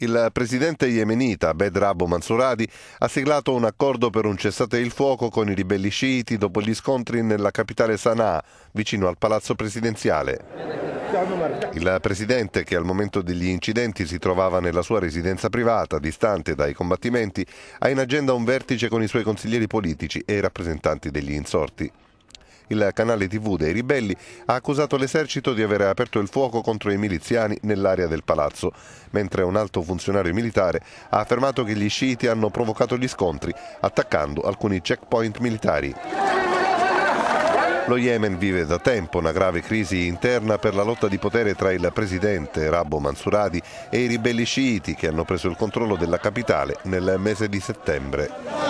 Il presidente yemenita Bedrabo Mansuradi ha siglato un accordo per un cessate il fuoco con i ribelli sciiti dopo gli scontri nella capitale Sana'a, vicino al palazzo presidenziale. Il presidente, che al momento degli incidenti si trovava nella sua residenza privata, distante dai combattimenti, ha in agenda un vertice con i suoi consiglieri politici e i rappresentanti degli insorti. Il canale tv dei ribelli ha accusato l'esercito di aver aperto il fuoco contro i miliziani nell'area del palazzo, mentre un alto funzionario militare ha affermato che gli sciiti hanno provocato gli scontri attaccando alcuni checkpoint militari. Lo Yemen vive da tempo una grave crisi interna per la lotta di potere tra il presidente Rabbo Mansuradi e i ribelli sciiti che hanno preso il controllo della capitale nel mese di settembre.